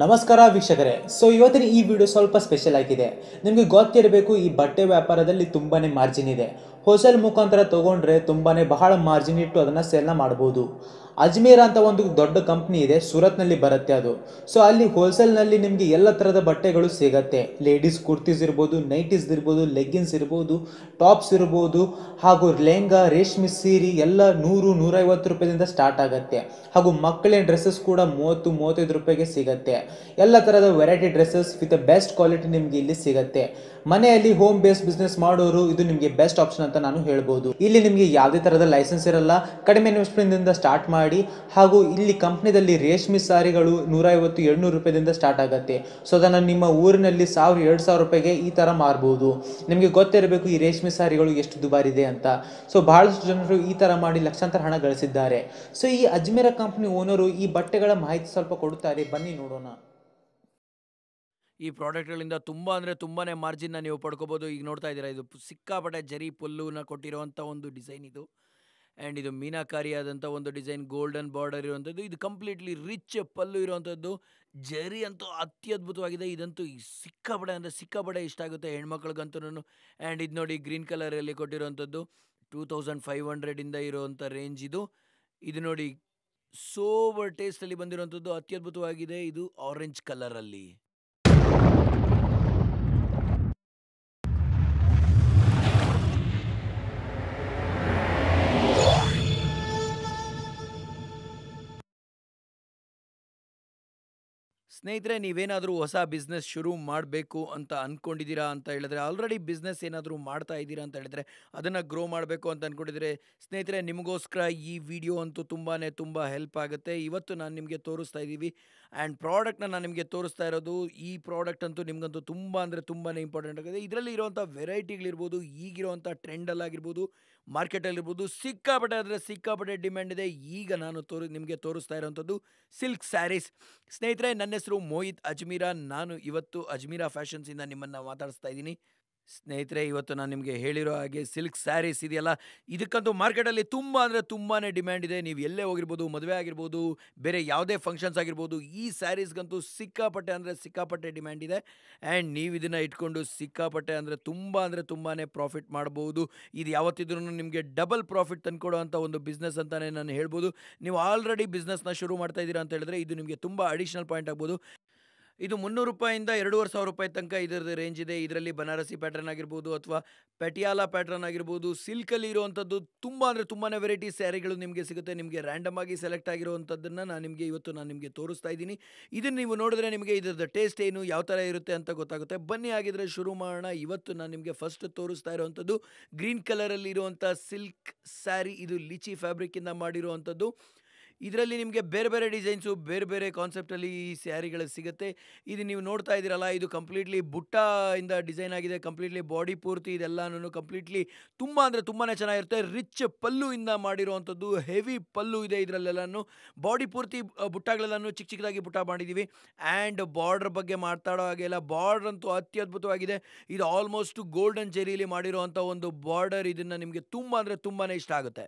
ನಮಸ್ಕಾರ ವೀಕ್ಷಕರೇ ಸೊ ಇವತ್ತಿನ ಈ ವಿಡಿಯೋ ಸ್ವಲ್ಪ ಸ್ಪೆಷಲ್ ಆಗಿದೆ ನಿಮಗೆ ಗೊತ್ತಿರಬೇಕು ಈ ಬಟ್ಟೆ ವ್ಯಾಪಾರದಲ್ಲಿ ತುಂಬಾ ಮಾರ್ಜಿನ್ ಇದೆ ಹೋಲ್ಸೇಲ್ ಮುಖಾಂತರ ತೊಗೊಂಡ್ರೆ ತುಂಬಾ ಬಹಳ ಮಾರ್ಜಿನ್ ಇಟ್ಟು ಅದನ್ನು ಸೇಲ್ನ ಮಾಡ್ಬೋದು ಅಜ್ಮೇರ್ ಅಂತ ಒಂದು ದೊಡ್ಡ ಕಂಪ್ನಿ ಇದೆ ಸೂರತ್ನಲ್ಲಿ ಬರುತ್ತೆ ಅದು ಸೊ ಅಲ್ಲಿ ಹೋಲ್ಸೇಲ್ನಲ್ಲಿ ನಿಮಗೆ ಎಲ್ಲ ಥರದ ಬಟ್ಟೆಗಳು ಸಿಗತ್ತೆ ಲೇಡೀಸ್ ಕುರ್ತೀಸ್ ಇರ್ಬೋದು ನೈಟೀಸ್ ಇರ್ಬೋದು ಲೆಗ್ಗಿನ್ಸ್ ಇರ್ಬೋದು ಟಾಪ್ಸ್ ಇರ್ಬೋದು ಹಾಗೂ ಲೆಹಂಗಾ ರೇಷ್ಮೆ ಸೀರೆ ಎಲ್ಲ ನೂರು ನೂರೈವತ್ತು ರೂಪಾಯಿಂದ ಸ್ಟಾರ್ಟ್ ಆಗುತ್ತೆ ಹಾಗೂ ಮಕ್ಕಳಿನ ಡ್ರೆಸ್ಸಸ್ ಕೂಡ ಮೂವತ್ತು ಮೂವತ್ತೈದು ರೂಪಾಯಿಗೆ ಸಿಗತ್ತೆ ಎಲ್ಲ ಥರದ variety dresses with best quality ನಿಮಗೆ ಇಲ್ಲಿ ಸಿಗತ್ತೆ ಮನೆಯಲ್ಲಿ ಹೋಮ್ ಬೇಸ್ ಬಿಸ್ನೆಸ್ ಮಾಡೋರು ಇದು ನಿಮಗೆ ಬೆಸ್ಟ್ ಆಪ್ಷನ್ ಅಂತ ನಾನು ಹೇಳ್ಬೋದು ಇಲ್ಲಿ ನಿಮಗೆ ಯಾವುದೇ ಥರದ ಲೈಸೆನ್ಸ್ ಇರಲ್ಲ ಕಡಿಮೆ ಇನ್ವೆಸ್ಟ್ಮೆಂಟ್ನಿಂದ ಸ್ಟಾರ್ಟ್ ಮಾಡಿ ಹಾಗೂ ಇಲ್ಲಿ ಕಂಪ್ನಿದಲ್ಲಿ ರೇಷ್ಮೆ ಸಾರಿಗಳು ನೂರೈವತ್ತು ಏಳ್ನೂರು ರೂಪಾಯಿಂದ ಸ್ಟಾರ್ಟ್ ಆಗುತ್ತೆ ಸೊ ಅದನ್ನು ನಿಮ್ಮ ಊರಿನಲ್ಲಿ ಸಾವಿರ ಎರಡು ಸಾವಿರ ರೂಪಾಯಿಗೆ ಈ ತರ ಮಾರ್ಬೋದು ನಿಮಗೆ ಗೊತ್ತಿರಬೇಕು ಈ ರೇಷ್ಮೆ ಸಾರಿಗಳು ಎಷ್ಟು ದುಬಾರಿದೆ ಅಂತ ಸೊ ಬಹಳಷ್ಟು ಜನರು ಈ ತರ ಮಾಡಿ ಲಕ್ಷಾಂತರ ಹಣ ಗಳಿಸಿದ್ದಾರೆ ಸೊ ಈ ಅಜ್ಮೇರ ಕಂಪ್ನಿ ಓನರು ಈ ಬಟ್ಟೆಗಳ ಮಾಹಿತಿ ಸ್ವಲ್ಪ ಕೊಡುತ್ತಾರೆ ಬನ್ನಿ ನೋಡೋಣ ಈ ಪ್ರಾಡಕ್ಟ್ಗಳಿಂದ ತುಂಬ ಅಂದರೆ ತುಂಬಾ ಮಾರ್ಜಿನ್ನ ನೀವು ಪಡ್ಕೋಬೋದು ಈಗ ನೋಡ್ತಾ ಇದ್ದೀರಾ ಇದು ಸಿಕ್ಕಾಪಟ್ಟೆ ಜರಿ ಪಲ್ಲುನ ಕೊಟ್ಟಿರುವಂಥ ಒಂದು ಡಿಸೈನ್ ಇದು ಆ್ಯಂಡ್ ಇದು ಮೀನಾಕಾರಿಯಾದಂಥ ಒಂದು ಡಿಸೈನ್ ಗೋಲ್ಡನ್ ಬಾರ್ಡರ್ ಇರುವಂಥದ್ದು ಇದು ಕಂಪ್ಲೀಟ್ಲಿ ರಿಚ್ ಪಲ್ಲು ಇರುವಂಥದ್ದು ಜರಿ ಅಂತೂ ಅತ್ಯದ್ಭುತವಾಗಿದೆ ಇದಂತೂ ಸಿಕ್ಕಾಪಡೆ ಅಂದರೆ ಸಿಕ್ಕಾಪಡೆ ಇಷ್ಟ ಆಗುತ್ತೆ ಹೆಣ್ಮಕ್ಳಿಗಂತೂ ಆ್ಯಂಡ್ ಇದು ನೋಡಿ ಗ್ರೀನ್ ಕಲರಲ್ಲಿ ಕೊಟ್ಟಿರುವಂಥದ್ದು ಟೂ ತೌಸಂಡ್ ಫೈವ್ ಹಂಡ್ರೆಡಿಂದ ಇರುವಂಥ ರೇಂಜ್ ಇದು ಇದು ನೋಡಿ ಸೋವರ್ ಟೇಸ್ಟಲ್ಲಿ ಬಂದಿರುವಂಥದ್ದು ಅತ್ಯದ್ಭುತವಾಗಿದೆ ಇದು ಆರೆಂಜ್ ಕಲರಲ್ಲಿ ಸ್ನೇಹಿತರೆ ನೀವೇನಾದರೂ ಹೊಸ ಬಿಸ್ನೆಸ್ ಶುರು ಮಾಡಬೇಕು ಅಂತ ಅಂದ್ಕೊಂಡಿದ್ದೀರಾ ಅಂತ ಹೇಳಿದ್ರೆ ಆಲ್ರೆಡಿ ಬಿಸ್ನೆಸ್ ಏನಾದರೂ ಮಾಡ್ತಾ ಇದ್ದೀರಾ ಅಂತ ಹೇಳಿದ್ರೆ ಅದನ್ನು ಗ್ರೋ ಮಾಡಬೇಕು ಅಂತ ಅಂದ್ಕೊಂಡಿದ್ರೆ ಸ್ನೇಹಿತರೆ ನಿಮಗೋಸ್ಕರ ಈ ವಿಡಿಯೋ ಅಂತೂ ತುಂಬಾ ತುಂಬ ಹೆಲ್ಪ್ ಆಗುತ್ತೆ ಇವತ್ತು ನಾನು ನಿಮಗೆ ತೋರಿಸ್ತಾ ಇದ್ದೀವಿ ಆ್ಯಂಡ್ ಪ್ರಾಡಕ್ಟ್ನ ನಾನು ನಿಮಗೆ ತೋರಿಸ್ತಾ ಇರೋದು ಈ ಪ್ರಾಡಕ್ಟ್ ಅಂತೂ ನಿಮಗಂತೂ ತುಂಬ ಅಂದರೆ ತುಂಬಾ ಇಂಪಾರ್ಟೆಂಟ್ ಆಗಿದೆ ಇದರಲ್ಲಿ ಇರುವಂಥ ವೆರೈಟಿಗಳಿರ್ಬೋದು ಈಗಿರುವಂಥ ಟ್ರೆಂಡಲ್ಲಾಗಿರ್ಬೋದು ಮಾರ್ಕೆಟಲ್ಲಿರ್ಬೋದು ಸಿಕ್ಕಾಪಟ್ಟೆ ಆದರೆ ಸಿಕ್ಕಾಪಟ್ಟೆ ಡಿಮ್ಯಾಂಡ್ ಇದೆ ಈಗ ನಾನು ತೋರಿ ನಿಮಗೆ ತೋರಿಸ್ತಾ ಇರೋವಂಥದ್ದು ಸಿಲ್ಕ್ ಸ್ಯಾರೀಸ್ ಸ್ನೇಹಿತರೆ ನನ್ನ ಹೆಸರು ಮೋಹಿತ್ ಅಜ್ಮೀರಾ ನಾನು ಇವತ್ತು ಅಜ್ಮೀರಾ ಫ್ಯಾಷನ್ಸಿಂದ ನಿಮ್ಮನ್ನು ಮಾತಾಡಿಸ್ತಾ ಇದ್ದೀನಿ ಸ್ನೇಹಿತರೆ ಇವತ್ತು ನಾನು ನಿಮಗೆ ಹೇಳಿರೋ ಹಾಗೆ ಸಿಲ್ಕ್ ಸ್ಯಾರೀಸ್ ಇದೆಯಲ್ಲ ಇದಕ್ಕಂತೂ ಮಾರ್ಕೆಟಲ್ಲಿ ತುಂಬ ಅಂದರೆ ತುಂಬಾ ಡಿಮ್ಯಾಂಡ್ ಇದೆ ನೀವು ಎಲ್ಲೇ ಹೋಗಿರ್ಬೋದು ಮದುವೆ ಆಗಿರ್ಬೋದು ಬೇರೆ ಯಾವುದೇ ಫಂಕ್ಷನ್ಸ್ ಆಗಿರ್ಬೋದು ಈ ಸ್ಯಾರೀಸ್ಗಂತೂ ಸಿಕ್ಕಾಪಟ್ಟೆ ಅಂದರೆ ಸಿಕ್ಕಾಪಟ್ಟೆ ಡಿಮ್ಯಾಂಡ್ ಇದೆ ಆ್ಯಂಡ್ ನೀವು ಇದನ್ನು ಇಟ್ಕೊಂಡು ಸಿಕ್ಕಾಪಟ್ಟೆ ಅಂದರೆ ತುಂಬ ಅಂದರೆ ತುಂಬಾ ಪ್ರಾಫಿಟ್ ಮಾಡ್ಬೋದು ಇದು ಯಾವತ್ತಿದ್ರೂ ನಿಮಗೆ ಡಬಲ್ ಪ್ರಾಫಿಟ್ ತಂದುಕೊಡೋ ಒಂದು ಬಿಸ್ನೆಸ್ ಅಂತಲೇ ನಾನು ಹೇಳ್ಬೋದು ನೀವು ಆಲ್ರೆಡಿ ಬಿಸ್ನೆಸ್ನ ಶುರು ಮಾಡ್ತಾ ಇದ್ದೀರಾ ಅಂತ ಹೇಳಿದ್ರೆ ಇದು ನಿಮಗೆ ತುಂಬ ಅಡಿಷ್ನಲ್ ಪಾಯಿಂಟ್ ಆಗ್ಬೋದು ಇದು ಮುನ್ನೂರು ರೂಪಾಯಿಂದ ಎರಡೂವರೆ ಸಾವಿರ ರೂಪಾಯಿ ತನಕ ಇದರದ್ದು ರೇಂಜ್ ಇದೆ ಇದರಲ್ಲಿ ಬನಾರಸಿ ಪ್ಯಾಟರ್ನ್ ಆಗಿರ್ಬೋದು ಅಥವಾ ಪೆಟಿಯಾಲ ಪ್ಯಾಟರ್ನ್ ಆಗಿರ್ಬೋದು ಸಿಲ್ಕಲ್ಲಿ ಇರುವಂಥದ್ದು ತುಂಬ ಅಂದರೆ ತುಂಬಾ ವೆರೈಟಿ ಸ್ಯಾರಿಗಳು ನಿಮಗೆ ಸಿಗುತ್ತೆ ನಿಮಗೆ ರ್ಯಾಂಡಮ್ ಆಗಿ ಸೆಲೆಕ್ಟ್ ಆಗಿರುವಂಥದ್ದನ್ನು ನಾನು ನಿಮಗೆ ಇವತ್ತು ನಾನು ನಿಮಗೆ ತೋರಿಸ್ತಾ ಇದ್ದೀನಿ ಇದನ್ನು ನೀವು ನೋಡಿದ್ರೆ ನಿಮಗೆ ಇದರದ್ದು ಟೇಸ್ಟ್ ಏನು ಯಾವ ಥರ ಇರುತ್ತೆ ಅಂತ ಗೊತ್ತಾಗುತ್ತೆ ಬನ್ನಿ ಆಗಿದ್ರೆ ಶುರು ಮಾಡೋಣ ಇವತ್ತು ನಾನು ನಿಮಗೆ ಫಸ್ಟ್ ತೋರಿಸ್ತಾ ಇರುವಂಥದ್ದು ಗ್ರೀನ್ ಕಲರಲ್ಲಿರುವಂಥ ಸಿಲ್ಕ್ ಸ್ಯಾರಿ ಇದು ಲಿಚಿ ಫ್ಯಾಬ್ರಿಕ್ಕಿಂದ ಮಾಡಿರುವಂಥದ್ದು ಇದರಲ್ಲಿ ನಿಮಗೆ ಬೇರೆ ಬೇರೆ ಡಿಸೈನ್ಸು ಬೇರೆ ಬೇರೆ ಕಾನ್ಸೆಪ್ಟಲ್ಲಿ ಈ ಸ್ಯಾರಿಗಳು ಸಿಗುತ್ತೆ ಇದು ನೀವು ನೋಡ್ತಾ ಇದ್ದೀರಲ್ಲ ಇದು ಕಂಪ್ಲೀಟ್ಲಿ ಬುಟ್ಟಾಯಿಂದ ಡಿಸೈನ್ ಆಗಿದೆ ಕಂಪ್ಲೀಟ್ಲಿ ಬಾಡಿ ಪೂರ್ತಿ ಇದೆಲ್ಲನೂ ಕಂಪ್ಲೀಟ್ಲಿ ತುಂಬ ಅಂದರೆ ತುಂಬಾ ಚೆನ್ನಾಗಿರುತ್ತೆ ರಿಚ್ ಇಂದ ಮಾಡಿರುವಂಥದ್ದು ಹೆವಿ ಪಲ್ಲು ಇದೆ ಇದರಲ್ಲೆಲ್ಲನೂ ಬಾಡಿ ಪೂರ್ತಿ ಬುಟ್ಟಾಗಳೆಲ್ಲನೂ ಚಿಕ್ಕ ಚಿಕ್ಕದಾಗಿ ಬುಟ್ಟ ಮಾಡಿದ್ದೀವಿ ಆ್ಯಂಡ್ ಬಾರ್ಡ್ರ್ ಬಗ್ಗೆ ಮಾತಾಡೋ ಹಾಗೆಲ್ಲ ಬಾರ್ಡ್ರ್ ಅಂತೂ ಅತ್ಯದ್ಭುತವಾಗಿದೆ ಇದು ಆಲ್ಮೋಸ್ಟ್ ಗೋಲ್ಡನ್ ಜೆರಿಯಲ್ಲಿ ಮಾಡಿರುವಂಥ ಒಂದು ಬಾರ್ಡರ್ ಇದನ್ನು ನಿಮಗೆ ತುಂಬ ಅಂದರೆ ತುಂಬಾ ಇಷ್ಟ ಆಗುತ್ತೆ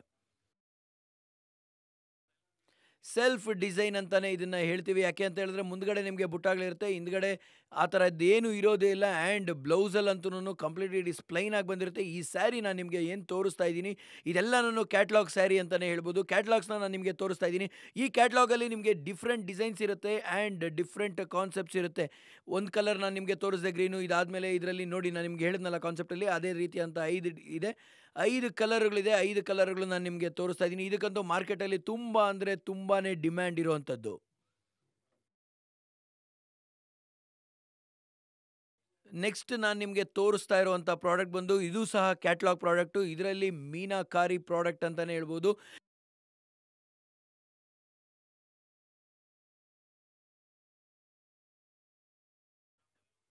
ಸೆಲ್ಫ್ ಡಿಸೈನ್ ಅಂತಲೇ ಇದನ್ನು ಹೇಳ್ತೀವಿ ಯಾಕೆ ಅಂತ ಹೇಳಿದ್ರೆ ಮುಂದ್ಗಡೆ ನಿಮಗೆ ಬುಟ್ಟಾಗಲಿರುತ್ತೆ ಹಿಂದ್ಗಡೆ ಆ ಥರದ್ದೇನು ಇರೋದೇ ಇಲ್ಲ ಆ್ಯಂಡ್ ಬ್ಲೌಸಲ್ಲಿ ಅಂತೂ ಕಂಪ್ಲೀಟ್ಲಿ ಇಸ್ ಪ್ಲೈನ್ ಆಗಿ ಬಂದಿರುತ್ತೆ ಈ ಸ್ಯಾರಿ ನಾನು ನಿಮಗೆ ಏನು ತೋರಿಸ್ತಾ ಇದ್ದೀನಿ ಇದೆಲ್ಲ ನಾನು ಕ್ಯಾಟ್ಲಾಗ್ ಸ್ಯಾರಿ ಅಂತಲೇ ಹೇಳ್ಬೋದು ಕ್ಯಾಟ್ಲಾಗ್ಸ್ನ ನಾನು ನಿಮಗೆ ತೋರಿಸ್ತಾ ಇದ್ದೀನಿ ಈ ಕ್ಯಾಟ್ಲಾಗಲ್ಲಿ ನಿಮಗೆ ಡಿಫ್ರೆಂಟ್ ಡಿಸೈನ್ಸ್ ಇರುತ್ತೆ ಆ್ಯಂಡ್ ಡಿಫ್ರೆಂಟ್ ಕಾನ್ಸೆಪ್ಟ್ಸ್ ಇರುತ್ತೆ ಒಂದು ಕಲರ್ ನಾನು ನಿಮಗೆ ತೋರಿಸಿದೆ ಗ್ರೀನು ಇದಾದಮೇಲೆ ಇದರಲ್ಲಿ ನೋಡಿ ನಾನು ನಿಮಗೆ ಹೇಳಿದ್ನಲ್ಲ ಕಾನ್ಸೆಪ್ಟಲ್ಲಿ ಅದೇ ರೀತಿ ಅಂತ ಐದು ಇದೆ ಐದು ಕಲರ್ಗಳಿದೆ ಐದು ಕಲರ್ಗಳು ನಾನು ನಿಮಗೆ ತೋರಿಸ್ತಾ ಇದ್ದೀನಿ ಇದಕ್ಕಂತೂ ಮಾರ್ಕೆಟಲ್ಲಿ ತುಂಬ ಅಂದರೆ ತುಂಬಾ ಡಿಮ್ಯಾಂಡ್ ಇರುವಂಥದ್ದು ನೆಕ್ಸ್ಟ್ ನಾನು ನಿಮಗೆ ತೋರಿಸ್ತಾ ಇರುವಂಥ ಪ್ರಾಡಕ್ಟ್ ಬಂದು ಇದು ಸಹ ಕ್ಯಾಟ್ಲಾಗ್ ಪ್ರಾಡಕ್ಟು ಇದರಲ್ಲಿ ಮೀನಾಕಾರಿ ಪ್ರಾಡಕ್ಟ್ ಅಂತಲೇ ಹೇಳ್ಬೋದು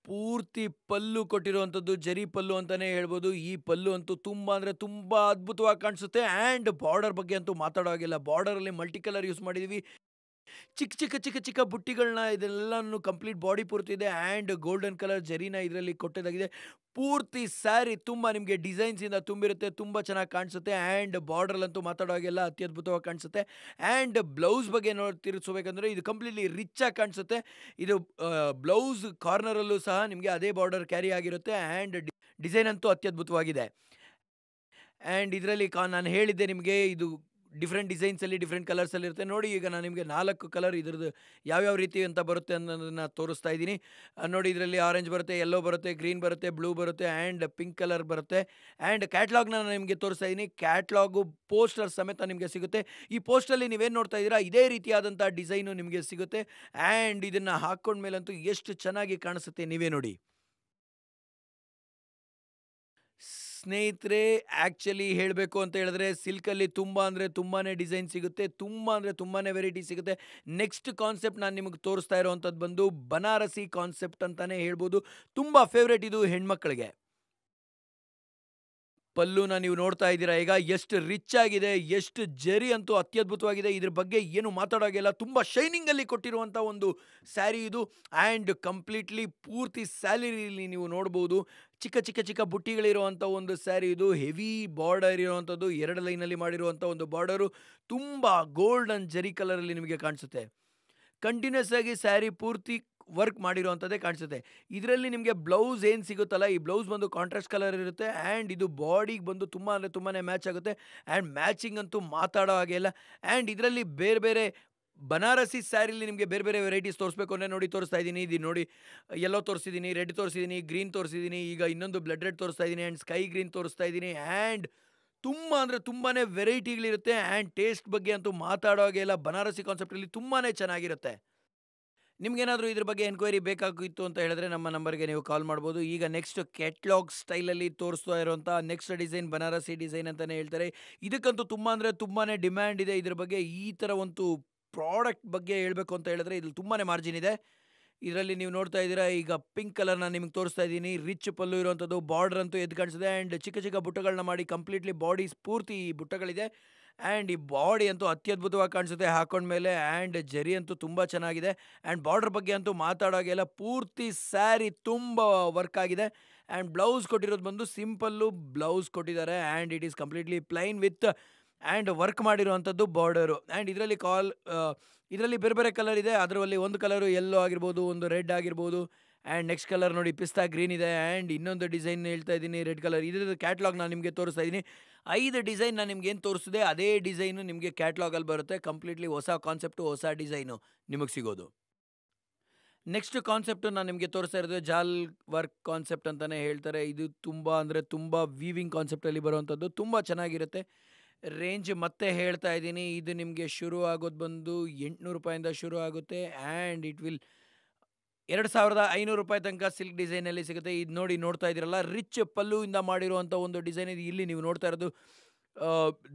ಪೂರ್ತಿ ಪಲ್ಲು ಕೊಟ್ಟಿರುವಂಥದ್ದು ಜರಿ ಪಲ್ಲು ಅಂತಲೇ ಹೇಳ್ಬೋದು ಈ ಪಲ್ಲು ಅಂತೂ ತುಂಬ ಅಂದರೆ ತುಂಬ ಅದ್ಭುತವಾಗಿ ಕಾಣಿಸುತ್ತೆ ಆ್ಯಂಡ್ ಬಾರ್ಡರ್ ಬಗ್ಗೆ ಅಂತೂ ಮಾತಾಡೋ ಹಾಗಿಲ್ಲ ಬಾರ್ಡರಲ್ಲಿ ಮಲ್ಟಿಕಲರ್ ಯೂಸ್ ಮಾಡಿದ್ದೀವಿ ಚಿಕ್ಕ ಚಿಕ್ಕ ಚಿಕ್ಕ ಚಿಕ್ಕ ಬುಟ್ಟಿಗಳನ್ನ ಇದೆಲ್ಲನೂ ಕಂಪ್ಲೀಟ್ ಬಾಡಿ ಪೂರ್ತಿ ಇದೆ ಆ್ಯಂಡ್ ಗೋಲ್ಡನ್ ಕಲರ್ ಜರಿನ ಇದರಲ್ಲಿ ಕೊಟ್ಟದಾಗಿದೆ ಪೂರ್ತಿ ಸ್ಯಾರಿ ತುಂಬ ನಿಮಗೆ ಡಿಸೈನ್ಸಿಂದ ತುಂಬಿರುತ್ತೆ ತುಂಬ ಚೆನ್ನಾಗಿ ಕಾಣಿಸುತ್ತೆ ಆ್ಯಂಡ್ ಬಾರ್ಡ್ರಲ್ಲಂತೂ ಮಾತಾಡೋವಾಗೆಲ್ಲ ಅತ್ಯದ್ಭುತವಾಗಿ ಕಾಣಿಸುತ್ತೆ ಆ್ಯಂಡ್ ಬ್ಲೌಸ್ ಬಗ್ಗೆ ನೋಡಿ ತಿರುಗಿಸ್ಬೇಕಂದ್ರೆ ಇದು ಕಂಪ್ಲೀಟ್ಲಿ ರಿಚ್ ಆಗಿ ಕಾಣಿಸುತ್ತೆ ಇದು ಬ್ಲೌಸ್ ಕಾರ್ನರಲ್ಲೂ ಸಹ ನಿಮಗೆ ಅದೇ ಬಾರ್ಡರ್ ಕ್ಯಾರಿ ಆಗಿರುತ್ತೆ ಆ್ಯಂಡ್ ಡಿಸೈನ್ ಅಂತೂ ಅತ್ಯದ್ಭುತವಾಗಿದೆ ಆ್ಯಂಡ್ ಇದರಲ್ಲಿ ಕಾ ನಾನು ಹೇಳಿದ್ದೆ ನಿಮಗೆ ಇದು ಡಿಫ್ರೆಂಟ್ ಡಿಸೈನ್ಸಲ್ಲಿ ಡಿಫ್ರೆಂಟ್ ಕಲರ್ಸಲ್ಲಿ ಇರುತ್ತೆ ನೋಡಿ ಈಗ ನಾನು ನಿಮಗೆ ನಾಲ್ಕು ಕಲರ್ ಇದ್ರದ್ದು ಯಾವ್ಯಾವ ರೀತಿ ಅಂತ ಬರುತ್ತೆ ಅನ್ನೋದನ್ನು ತೋರಿಸ್ತಾ ಇದ್ದೀನಿ ನೋಡಿ ಇದರಲ್ಲಿ ಆರೆಂಜ್ ಬರುತ್ತೆ ಯೆಲ್ಲೋ ಬರುತ್ತೆ ಗ್ರೀನ್ ಬರುತ್ತೆ ಬ್ಲೂ ಬರುತ್ತೆ ಆ್ಯಂಡ್ ಪಿಂಕ್ ಕಲರ್ ಬರುತ್ತೆ ಆ್ಯಂಡ್ ಕ್ಯಾಟ್ಲಾಗ್ನ ನಾನು ನಿಮಗೆ ತೋರಿಸ್ತಾ ಇದ್ದೀನಿ ಕ್ಯಾಟ್ಲಾಗು ಪೋಸ್ಟರ್ ಸಮೇತ ನಿಮಗೆ ಸಿಗುತ್ತೆ ಈ ಪೋಸ್ಟಲ್ಲಿ ನೀವೇನು ನೋಡ್ತಾ ಇದ್ದೀರಾ ಇದೇ ರೀತಿಯಾದಂಥ ಡಿಸೈನು ನಿಮಗೆ ಸಿಗುತ್ತೆ ಆ್ಯಂಡ್ ಇದನ್ನು ಮೇಲಂತೂ ಎಷ್ಟು ಚೆನ್ನಾಗಿ ಕಾಣಿಸುತ್ತೆ ನೀವೇ ನೋಡಿ ಸ್ನೇಹಿತರೆ ಆ್ಯಕ್ಚುಲಿ ಹೇಳಬೇಕು ಅಂತ ಹೇಳಿದ್ರೆ ಸಿಲ್ಕಲ್ಲಿ ತುಂಬ ಅಂದರೆ ತುಂಬಾ ಡಿಸೈನ್ ಸಿಗುತ್ತೆ ತುಂಬ ಅಂದರೆ ತುಂಬಾ ವೆರೈಟಿ ಸಿಗುತ್ತೆ ನೆಕ್ಸ್ಟ್ ಕಾನ್ಸೆಪ್ಟ್ ನಾನು ನಿಮಗೆ ತೋರಿಸ್ತಾ ಇರೋವಂಥದ್ದು ಬಂದು ಬನಾರಸಿ ಕಾನ್ಸೆಪ್ಟ್ ಅಂತಲೇ ಹೇಳ್ಬೋದು ತುಂಬ ಫೇವ್ರೇಟ್ ಇದು ಹೆಣ್ಮಕ್ಳಿಗೆ ಪಲ್ಲುನ ನೀವು ನೋಡ್ತಾ ಇದ್ದೀರಾ ಈಗ ಎಷ್ಟು ರಿಚ್ ಆಗಿದೆ ಎಷ್ಟು ಜರಿ ಅಂತೂ ಅತ್ಯದ್ಭುತವಾಗಿದೆ ಇದ್ರ ಬಗ್ಗೆ ಏನು ಮಾತಾಡೋಗಿಲ್ಲ ತುಂಬ ಶೈನಿಂಗಲ್ಲಿ ಕೊಟ್ಟಿರುವಂಥ ಒಂದು ಸ್ಯಾರಿ ಇದು ಆ್ಯಂಡ್ ಕಂಪ್ಲೀಟ್ಲಿ ಪೂರ್ತಿ ಸ್ಯಾಲರಿಯಲ್ಲಿ ನೀವು ನೋಡ್ಬೋದು ಚಿಕ್ಕ ಚಿಕ್ಕ ಚಿಕ್ಕ ಬುಟ್ಟಿಗಳಿರುವಂಥ ಒಂದು ಸ್ಯಾರಿ ಇದು ಹೆವಿ ಬಾರ್ಡರ್ ಇರುವಂಥದ್ದು ಎರಡು ಲೈನಲ್ಲಿ ಮಾಡಿರುವಂಥ ಒಂದು ಬಾರ್ಡರು ತುಂಬ ಗೋಲ್ಡನ್ ಜರಿ ಕಲರಲ್ಲಿ ನಿಮಗೆ ಕಾಣಿಸುತ್ತೆ ಕಂಟಿನ್ಯೂಸ್ ಆಗಿ ಸ್ಯಾರಿ ಪೂರ್ತಿ ವರ್ಕ್ ಅಂಥದ್ದೇ ಕಾಣಿಸುತ್ತೆ ಇದರಲ್ಲಿ ನಿಮಗೆ ಬ್ಲೌಸ್ ಏನು ಸಿಗುತ್ತಲ್ಲ ಈ ಬ್ಲೌಸ್ ಬಂದು ಕಾಂಟ್ರಾಸ್ಟ್ ಕಲರ್ ಇರುತ್ತೆ ಆ್ಯಂಡ್ ಇದು ಬಾಡಿಗೆ ಬಂದು ತುಂಬ ಅಂದರೆ ತುಂಬಾ ಮ್ಯಾಚ್ ಆಗುತ್ತೆ ಆ್ಯಂಡ್ ಮ್ಯಾಚಿಂಗ್ ಅಂತೂ ಮಾತಾಡೋ ಹಾಗೆ ಇಲ್ಲ ಆ್ಯಂಡ್ ಇದರಲ್ಲಿ ಬೇರೆ ಬೇರೆ ಬನಾರಸಿ ಸ್ಯಾರಿಲಿ ನಿಮಗೆ ಬೇರೆ ಬೇರೆ ವೆರೈಟೀಸ್ ತೋರಿಸ್ಬೇಕು ಅಂದರೆ ನೋಡಿ ತೋರಿಸ್ತಾ ಇದ್ದೀನಿ ಇದು ನೋಡಿ ಯೆಲ್ಲೋ ತೋರಿಸಿದ್ದೀನಿ ರೆಡ್ ತೋರಿಸಿದ್ದೀನಿ ಗ್ರೀನ್ ತೋರಿಸಿದ್ದೀನಿ ಈಗ ಇನ್ನೊಂದು ಬ್ಲಡ್ ರೆಡ್ ತೋರಿಸ್ತಾ ಇದ್ದೀನಿ ಆ್ಯಂಡ್ ಸ್ಕೈ ಗ್ರೀನ್ ತೋರಿಸ್ತಾ ಇದ್ದೀನಿ ಆ್ಯಂಡ್ ತುಂಬ ಅಂದರೆ ತುಂಬಾ ವೆರೈಟಿಗಳಿರುತ್ತೆ ಆ್ಯಂಡ್ ಟೇಸ್ಟ್ ಬಗ್ಗೆ ಅಂತೂ ಮಾತಾಡೋ ಹಾಗೆ ಇಲ್ಲ ಬನಾರಸಿ ಕಾನ್ಸೆಪ್ಟಲ್ಲಿ ತುಂಬಾ ಚೆನ್ನಾಗಿರುತ್ತೆ ನಿಮ್ಗೇನಾದರೂ ಇದ್ರ ಬಗ್ಗೆ ಎನ್ಕ್ವೈರಿ ಬೇಕಾಗಿತ್ತು ಅಂತ ಹೇಳಿದ್ರೆ ನಮ್ಮ ನಂಬರ್ಗೆ ನೀವು ಕಾಲ್ ಮಾಡ್ಬೋದು ಈಗ ನೆಕ್ಸ್ಟ್ ಕ್ಯಾಟ್ಲಾಗ್ ಸ್ಟೈಲಲ್ಲಿ ತೋರಿಸ್ತಾ ಇರುವಂಥ ನೆಕ್ಸ್ಟ್ ಡಿಸೈನ್ ಬನಾರಸಿ ಡಿಸೈನ್ ಅಂತಲೇ ಹೇಳ್ತಾರೆ ಇದಕ್ಕಂತೂ ತುಂಬ ಅಂದರೆ ತುಂಬಾ ಡಿಮ್ಯಾಂಡ್ ಇದೆ ಇದ್ರ ಬಗ್ಗೆ ಈ ಥರ ಒಂದು ಪ್ರಾಡಕ್ಟ್ ಬಗ್ಗೆ ಹೇಳಬೇಕು ಅಂತ ಹೇಳಿದ್ರೆ ಇದ್ರಲ್ಲಿ ತುಂಬಾ ಮಾರ್ಜಿನ್ ಇದೆ ಇದರಲ್ಲಿ ನೀವು ನೋಡ್ತಾ ಇದ್ದೀರಾ ಈಗ ಪಿಂಕ್ ಕಲರ್ನ ನಿಮ್ಗೆ ತೋರಿಸ್ತಾ ಇದ್ದೀನಿ ರಿಚ್ ಪಲ್ಲು ಇರುವಂಥದ್ದು ಬಾರ್ಡರ್ ಅಂತೂ ಎದ್ದು ಕಾಣಿಸಿದೆ ಆ್ಯಂಡ್ ಚಿಕ್ಕ ಚಿಕ್ಕ ಬುಟ್ಟಗಳನ್ನ ಮಾಡಿ ಕಂಪ್ಲೀಟ್ಲಿ ಬಾಡಿ ಈ ಬುಟ್ಟಗಳಿದೆ ಆ್ಯಂಡ್ ಈ ಬಾಡಿ ಅಂತೂ ಅತ್ಯದ್ಭುತವಾಗಿ ಕಾಣಿಸುತ್ತೆ ಹಾಕೊಂಡ್ಮೇಲೆ ಆ್ಯಂಡ್ ಜರಿ ಅಂತೂ ತುಂಬ ಚೆನ್ನಾಗಿದೆ ಆ್ಯಂಡ್ ಬಾರ್ಡರ್ ಬಗ್ಗೆ ಅಂತೂ ಮಾತಾಡೋಗೆಲ್ಲ ಪೂರ್ತಿ ಸ್ಯಾರಿ ತುಂಬ ವರ್ಕ್ ಆಗಿದೆ ಆ್ಯಂಡ್ ಬ್ಲೌಸ್ ಕೊಟ್ಟಿರೋದು ಬಂದು ಸಿಂಪಲ್ಲು ಬ್ಲೌಸ್ ಕೊಟ್ಟಿದ್ದಾರೆ and it is completely plain with and work ಮಾಡಿರುವಂಥದ್ದು ಬಾರ್ಡರು ಆ್ಯಂಡ್ ಇದರಲ್ಲಿ ಕಾಲ್ ಇದರಲ್ಲಿ ಬೇರೆ ಬೇರೆ ಕಲರ್ ಇದೆ ಅದರಲ್ಲಿ ಒಂದು ಕಲರು ಯೆಲ್ಲೋ ಆಗಿರ್ಬೋದು ಒಂದು ರೆಡ್ ಆಗಿರ್ಬೋದು ಆ್ಯಂಡ್ ನೆಕ್ಸ್ಟ್ ಕಲರ್ ನೋಡಿ ಪಿಸ್ತಾ ಗ್ರೀನ್ ಇದೆ ಆ್ಯಂಡ್ ಇನ್ನೊಂದು ಡಿಸೈನ್ ಹೇಳ್ತಾ ಇದ್ದೀನಿ ರೆಡ್ ಕಲರ್ ಇದ್ರದ್ದು ಕ್ಯಾಟ್ಲಾಗ್ ನಾನು ನಿಮಗೆ ತೋರಿಸ್ತಾ ಇದ್ದೀನಿ ಐದು ಡಿಸೈನ್ ನಾನು ನಿಮ್ಗೆ ಏನು ತೋರಿಸಿದೆ ಅದೇ ಡಿಸೈನು ನಿಮಗೆ ಕ್ಯಾಟ್ಲಾಗಲ್ಲಿ ಬರುತ್ತೆ ಕಂಪ್ಲೀಟ್ಲಿ ಹೊಸ ಕಾನ್ಸೆಪ್ಟು ಹೊಸ ಡಿಸೈನು ನಿಮಗೆ ಸಿಗೋದು ನೆಕ್ಸ್ಟ್ ಕಾನ್ಸೆಪ್ಟು ನಾನು ನಿಮಗೆ ತೋರಿಸ್ತಾ ಇರೋದು ಜಾಲ್ ವರ್ಕ್ ಕಾನ್ಸೆಪ್ಟ್ ಅಂತಲೇ ಹೇಳ್ತಾರೆ ಇದು ತುಂಬ ಅಂದರೆ ತುಂಬ ವೀವಿಂಗ್ ಕಾನ್ಸೆಪ್ಟಲ್ಲಿ ಬರುವಂಥದ್ದು ತುಂಬ ಚೆನ್ನಾಗಿರುತ್ತೆ ರೇಂಜ್ ಮತ್ತೆ ಹೇಳ್ತಾ ಇದ್ದೀನಿ ಇದು ನಿಮಗೆ ಶುರು ಆಗೋದು ಬಂದು ಎಂಟುನೂರು ರೂಪಾಯಿಂದ ಶುರು ಆಗುತ್ತೆ ಆ್ಯಂಡ್ ಇಟ್ ವಿಲ್ ಎರಡು ಸಾವಿರದ ಐನೂರು ರೂಪಾಯಿ ತನಕ ಸಿಲ್ಕ್ ಡಿಸೈನಲ್ಲಿ ಸಿಗುತ್ತೆ ಇದು ನೋಡಿ ನೋಡ್ತಾ ಇದ್ದೀರಲ್ಲ ರಿಚ್ ಇಂದ ಮಾಡಿರುವಂಥ ಒಂದು ಡಿಸೈನ್ ಇದು ಇಲ್ಲಿ ನೀವು ನೋಡ್ತಾ ಇರೋದು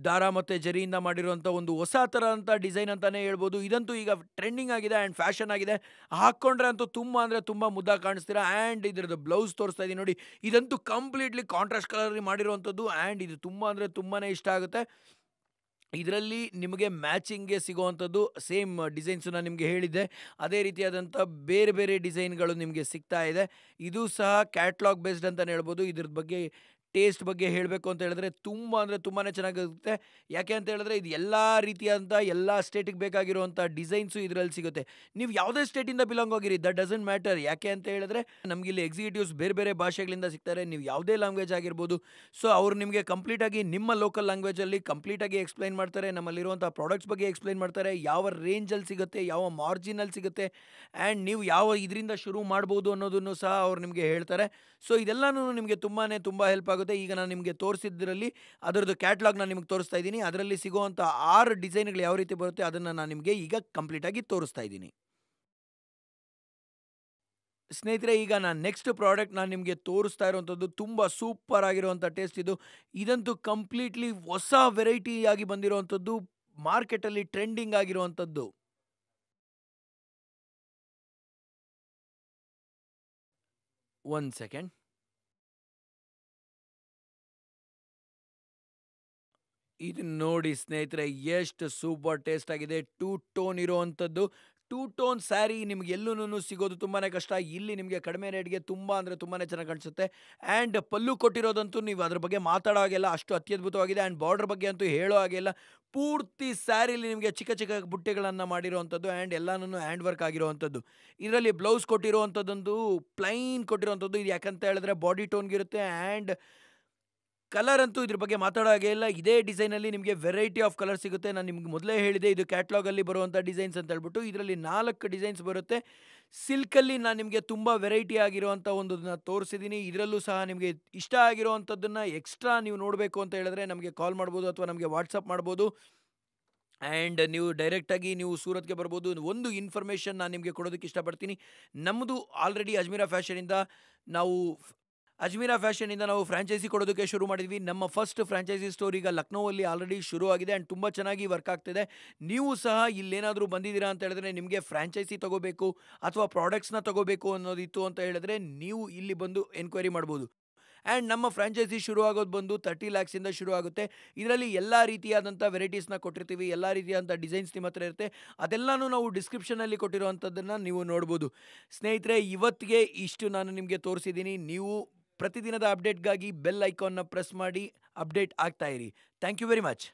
ದಾರ ಮತ್ತು ಜರಿಯಿಂದ ಮಾಡಿರುವಂಥ ಒಂದು ಹೊಸ ಥರದಂಥ ಡಿಸೈನ್ ಅಂತಲೇ ಹೇಳ್ಬೋದು ಇದಂತೂ ಈಗ ಟ್ರೆಂಡಿಂಗ್ ಆಗಿದೆ ಆ್ಯಂಡ್ ಫ್ಯಾಷನ್ ಆಗಿದೆ ಹಾಕ್ಕೊಂಡ್ರೆ ಅಂತೂ ತುಂಬ ಅಂದರೆ ತುಂಬ ಮುದ್ದ ಕಾಣಿಸ್ತೀರಾ ಆ್ಯಂಡ್ ಇದ್ರದ್ದು ಬ್ಲೌಸ್ ತೋರಿಸ್ತಾ ಇದ್ದೀನಿ ನೋಡಿ ಇದಂತೂ ಕಂಪ್ಲೀಟ್ಲಿ ಕಾಂಟ್ರಾಸ್ಟ್ ಕಲರ್ ಮಾಡಿರುವಂಥದ್ದು ಆ್ಯಂಡ್ ಇದು ತುಂಬ ಅಂದರೆ ತುಂಬಾ ಇಷ್ಟ ಆಗುತ್ತೆ ಇದರಲ್ಲಿ ನಿಮಗೆ ಮ್ಯಾಚಿಂಗ್ಗೆ ಸಿಗುವಂಥದ್ದು ಸೇಮ್ ಡಿಸೈನ್ಸನ್ನು ನಿಮಗೆ ಹೇಳಿದ್ದೆ ಅದೇ ರೀತಿಯಾದಂಥ ಬೇರೆ ಬೇರೆ ಡಿಸೈನ್ಗಳು ನಿಮಗೆ ಸಿಗ್ತಾ ಇದೆ ಇದು ಸಹ ಕ್ಯಾಟ್ಲಾಗ್ ಬೇಸ್ಡ್ ಅಂತಲೇ ಹೇಳ್ಬೋದು ಇದ್ರ ಬಗ್ಗೆ ಟೇಸ್ಟ್ ಬಗ್ಗೆ ಹೇಳಬೇಕು ಅಂತ ಹೇಳಿದ್ರೆ ತುಂಬ ಅಂದರೆ ತುಂಬಾ ಚೆನ್ನಾಗಿರುತ್ತೆ ಯಾಕೆ ಅಂತ ಹೇಳಿದ್ರೆ ಇದು ಎಲ್ಲ ರೀತಿಯಾದಂಥ ಎಲ್ಲ ಸ್ಟೇಟಿಗೆ ಬೇಕಾಗಿರುವಂಥ ಡಿಸೈನ್ಸು ಇದರಲ್ಲಿ ಸಿಗುತ್ತೆ ನೀವು ಯಾವುದೇ ಸ್ಟೇಟಿಂದ ಬಿಲಾಂಗ್ ಆಗಿರಿ ದಟ್ ಡಸಂಟ್ ಮ್ಯಾಟರ್ ಯಾಕೆ ಅಂತ ಹೇಳಿದ್ರೆ ನಮಗೆ ಇಲ್ಲಿ ಎಕ್ಸಿಕ್ಯೂಟಿವ್ಸ್ ಬೇರೆ ಬೇರೆ ಭಾಷೆಗಳಿಂದ ಸಿಗ್ತಾರೆ ನೀವು ಯಾವುದೇ ಲ್ಯಾಂಗ್ವೇಜ್ ಆಗಿರ್ಬೋದು ಸೊ ಅವರು ನಿಮಗೆ ಕಂಪ್ಲೀಟಾಗಿ ನಿಮ್ಮ ಲೋಕಲ್ ಲ್ಯಾಂಗ್ವೇಜಲ್ಲಿ ಕಂಪ್ಲೀಟಾಗಿ ಎಕ್ಸ್ಪ್ಲೈನ್ ಮಾಡ್ತಾರೆ ನಮ್ಮಲ್ಲಿರುವಂಥ ಪ್ರಾಡಕ್ಟ್ಸ್ ಬಗ್ಗೆ ಎಕ್ಸ್ಪ್ಲೈನ್ ಮಾಡ್ತಾರೆ ಯಾವ ರೇಂಜಲ್ಲಿ ಸಿಗುತ್ತೆ ಯಾವ ಮಾರ್ಜಿನಲ್ಲಿ ಸಿಗುತ್ತೆ ಆ್ಯಂಡ್ ನೀವು ಯಾವ ಇದರಿಂದ ಶುರು ಮಾಡ್ಬೋದು ಅನ್ನೋದನ್ನು ಸಹ ಅವ್ರು ನಿಮಗೆ ಹೇಳ್ತಾರೆ ಸೊ ಇದೆಲ್ಲನೂ ನಿಮಗೆ ತುಂಬಾ ತುಂಬ ಹೆಲ್ಪ್ ಆಗುತ್ತೆ ಆಗುತ್ತೆ ಈಗ ನಾನು ನಿಮಗೆ ತೋರಿಸಿದ್ದರಲ್ಲಿ ಅದರದ್ದು ಕ್ಯಾಟ್ಲಾಗ್ ನಾನು ನಿಮಗೆ ತೋರಿಸ್ತಾ ಇದ್ದೀನಿ ಅದರಲ್ಲಿ ಸಿಗುವಂಥ ಆರು ಡಿಸೈನ್ಗಳು ಯಾವ ರೀತಿ ಬರುತ್ತೆ ಅದನ್ನು ನಾನು ನಿಮಗೆ ಈಗ ಕಂಪ್ಲೀಟಾಗಿ ತೋರಿಸ್ತಾ ಇದ್ದೀನಿ ಸ್ನೇಹಿತರೆ ಈಗ ನಾನು ನೆಕ್ಸ್ಟ್ ಪ್ರಾಡಕ್ಟ್ ನಾನು ನಿಮಗೆ ತೋರಿಸ್ತಾ ಇರುವಂಥದ್ದು ತುಂಬ ಸೂಪರ್ ಆಗಿರುವಂಥ ಟೇಸ್ಟ್ ಇದು ಇದಂತೂ ಕಂಪ್ಲೀಟ್ಲಿ ಹೊಸ ವೆರೈಟಿ ವೆರೈಟಿಯಾಗಿ ಬಂದಿರುವಂಥದ್ದು ಮಾರ್ಕೆಟಲ್ಲಿ ಟ್ರೆಂಡಿಂಗ್ ಆಗಿರುವಂಥದ್ದು ಒನ್ ಸೆಕೆಂಡ್ ಇದನ್ನ ನೋಡಿ ಸ್ನೇಹಿತರೆ ಎಷ್ಟು ಸೂಪರ್ ಟೇಸ್ಟ್ ಆಗಿದೆ ಟೂ ಟೋನ್ ಇರೋವಂಥದ್ದು ಟೂ ಟೋನ್ ಸ್ಯಾರಿ ನಿಮ್ಗೆ ಎಲ್ಲೂ ಸಿಗೋದು ತುಂಬಾ ಕಷ್ಟ ಇಲ್ಲಿ ನಿಮಗೆ ಕಡಿಮೆ ರೇಟ್ಗೆ ತುಂಬ ಅಂದರೆ ತುಂಬಾ ಚೆನ್ನಾಗಿ ಕಾಣಿಸುತ್ತೆ ಆ್ಯಂಡ್ ಪಲ್ಲು ಕೊಟ್ಟಿರೋದಂತೂ ನೀವು ಅದ್ರ ಬಗ್ಗೆ ಮಾತಾಡೋ ಹಾಗೆಲ್ಲ ಅಷ್ಟು ಅತ್ಯದ್ಭುತವಾಗಿದೆ ಆ್ಯಂಡ್ ಬಾರ್ಡರ್ ಬಗ್ಗೆ ಅಂತೂ ಹೇಳೋ ಹಾಗೆಲ್ಲ ಪೂರ್ತಿ ಸ್ಯಾರಿಲಿ ನಿಮಗೆ ಚಿಕ್ಕ ಚಿಕ್ಕ ಬುಟ್ಟೆಗಳನ್ನು ಮಾಡಿರುವಂಥದ್ದು ಆ್ಯಂಡ್ ಎಲ್ಲನೂ ಹ್ಯಾಂಡ್ ವರ್ಕ್ ಆಗಿರುವಂಥದ್ದು ಇದರಲ್ಲಿ ಬ್ಲೌಸ್ ಕೊಟ್ಟಿರುವಂಥದ್ದೊಂದು ಪ್ಲೈನ್ ಕೊಟ್ಟಿರುವಂಥದ್ದು ಇದು ಯಾಕಂತ ಹೇಳಿದ್ರೆ ಬಾಡಿ ಟೋನ್ಗಿರುತ್ತೆ ಆ್ಯಂಡ್ ಕಲರ್ ಅಂತೂ ಇದ್ರ ಬಗ್ಗೆ ಮಾತಾಡೋ ಹಾಗೆ ಇಲ್ಲ ಇದೇ ಡಿಸೈನಲ್ಲಿ ನಿಮಗೆ ವೆರೈಟಿ ಆಫ್ ಕಲರ್ ಸಿಗುತ್ತೆ ನಾನು ನಿಮ್ಗೆ ಮೊದಲೇ ಹೇಳಿದೆ ಇದು ಕ್ಯಾಟ್ಲಾಗಲ್ಲಿ ಬರುವಂಥ ಡಿಸೈನ್ಸ್ ಅಂತ ಹೇಳ್ಬಿಟ್ಟು ಇದರಲ್ಲಿ ನಾಲ್ಕು ಡಿಸೈನ್ಸ್ ಬರುತ್ತೆ ಸಿಲ್ಕಲ್ಲಿ ನಾನು ನಿಮಗೆ ತುಂಬ ವೆರೈಟಿ ಆಗಿರುವಂಥ ಒಂದನ್ನು ತೋರಿಸಿದ್ದೀನಿ ಇದರಲ್ಲೂ ಸಹ ನಿಮಗೆ ಇಷ್ಟ ಆಗಿರೋವಂಥದ್ದನ್ನು ಎಕ್ಸ್ಟ್ರಾ ನೀವು ನೋಡಬೇಕು ಅಂತ ಹೇಳಿದ್ರೆ ನಮಗೆ ಕಾಲ್ ಮಾಡ್ಬೋದು ಅಥವಾ ನಮಗೆ ವಾಟ್ಸಪ್ ಮಾಡ್ಬೋದು ಆ್ಯಂಡ್ ನೀವು ಡೈರೆಕ್ಟಾಗಿ ನೀವು ಸೂರತ್ಗೆ ಬರ್ಬೋದು ಒಂದು ಇನ್ಫಾರ್ಮೇಷನ್ ನಾನು ನಿಮಗೆ ಕೊಡೋದಕ್ಕೆ ಇಷ್ಟಪಡ್ತೀನಿ ನಮ್ಮದು ಆಲ್ರೆಡಿ ಅಜ್ಮೀರಾ ಫ್ಯಾಷನಿಂದ ನಾವು ಅಜ್ಮೀರ ಫ್ಯಾಷನಿಂದ ನಾವು ಫ್ರಾಂಚೈಸಿ ಕೊಡೋದಕ್ಕೆ ಶುರು ಮಾಡಿದ್ವಿ ನಮ್ಮ ಫಸ್ಟ್ ಫ್ರಾಂಚೈಸಿ ಸ್ಟೋರ್ ಈಗ ಲಕ್ನೋವಲ್ಲಿ ಆಲ್ರೆಡಿ ಶುರು ಆಗಿದೆ ಆ್ಯಂಡ್ ತುಂಬ ಚೆನ್ನಾಗಿ ವರ್ಕ್ ಆಗ್ತಿದೆ ನೀವು ಸಹ ಇಲ್ಲೇನಾದರೂ ಬಂದಿದ್ದೀರಾ ಅಂತ ಹೇಳಿದ್ರೆ ನಿಮಗೆ ಫ್ರಾಂಚೈಸಿ ತಗೋಬೇಕು ಅಥವಾ ಪ್ರಾಡಕ್ಟ್ಸ್ನ ತಗೋಬೇಕು ಅನ್ನೋದಿತ್ತು ಅಂತ ಹೇಳಿದ್ರೆ ನೀವು ಇಲ್ಲಿ ಬಂದು ಎನ್ಕ್ವೈರಿ ಮಾಡ್ಬೋದು ಆ್ಯಂಡ್ ನಮ್ಮ ಫ್ರಾಂಚೈಸಿ ಶುರು ಆಗೋದು ಬಂದು ತರ್ಟಿ ಲ್ಯಾಕ್ಸಿಂದ ಶುರು ಆಗುತ್ತೆ ಇದರಲ್ಲಿ ಎಲ್ಲ ರೀತಿಯಾದಂಥ ವೆರೈಟೀಸ್ನ ಕೊಟ್ಟಿರ್ತೀವಿ ಎಲ್ಲ ರೀತಿಯಾದಂಥ ಡಿಸೈನ್ಸ್ ನಿಮ್ಮ ಹತ್ರ ಇರುತ್ತೆ ಅದೆಲ್ಲನೂ ನಾವು ಡಿಸ್ಕ್ರಿಪ್ಷನಲ್ಲಿ ಕೊಟ್ಟಿರುವಂಥದ್ದನ್ನು ನೀವು ನೋಡ್ಬೋದು ಸ್ನೇಹಿತರೆ ಇವತ್ತಿಗೆ ಇಷ್ಟು ನಾನು ನಿಮಗೆ ತೋರಿಸಿದ್ದೀನಿ ನೀವು ಪ್ರತಿದಿನದ ಅಪ್ಡೇಟ್ಗಾಗಿ ಬೆಲ್ ಐಕಾನ್ನ ಪ್ರೆಸ್ ಮಾಡಿ ಅಪ್ಡೇಟ್ ಆಗ್ತಾ ಇರಿ ಥ್ಯಾಂಕ್ ಯು ವೆರಿ ಮಚ್